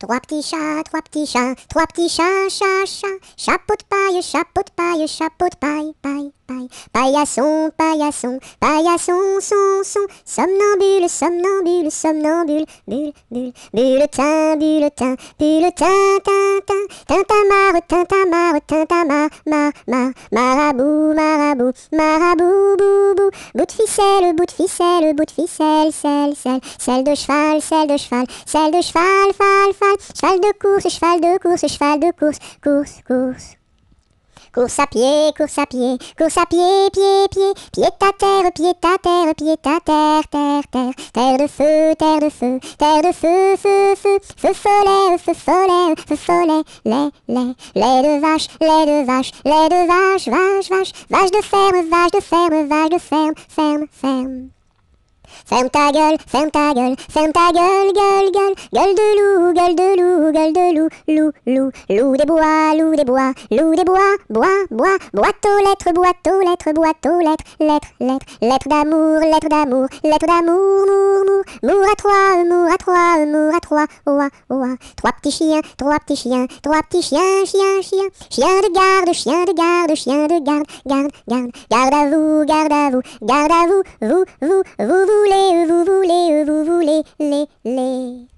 Trois petits chats, trois petits chats, trois petits chats, chats, chats. Chapeau de paille, chapeau de paille, chapeau de paille, paille, paille. Paillasson, paillasson, paillasson, son, son. Somnambule, somnambule, somnambule, bulle, bulle. Bulletin, bulletin, bulletin, tin. Tintin, Tintamarre, Tintamarre, Tintamarre, ma, ma, marabout, marabout, marabout, bou, bou, bout de ficelle, bout de ficelle, bout de ficelle, celle, celle, celle de cheval, celle de cheval, celle de cheval, fal, fal, cheval de course, cheval de course, cheval de course, course, course. Course à pied, course à pied, course à pied, pied, pied, pied à terre, pied ta terre, pied à terre, terre, terre, terre de feu, terre de feu, terre de feu, feu, feu, feu follet, ce follet, feu follet, lait, lait, les de vaches, les de vaches, les de vache, vache, vache, vache de ferme, vache de ferme, vache de ferme, ferme, ferme. Ferme ta gueule, ferme ta gueule, ferme ta gueule, gueule, gueule, gueule de loup, gueule de loup, gueule de loup, loup, loup, loup des bois, loup des bois, loup des bois, bois, bois, boîte aux lettres, boîte aux lettres, boîte aux lettres, lettres, lettres, lettres d'amour, lettres d'amour, lettres d'amour, mour, mour, mour à trois, mour à trois, mour trois, trois, Trois petits chiens, trois petits chiens, trois petits chiens, chiens, chiens. Chien de garde, chiens de garde, chien de garde, garde, garde. Garde à vous, garde à vous, garde à vous, vous, vous, vous voulez, vous voulez, vous voulez, les, les.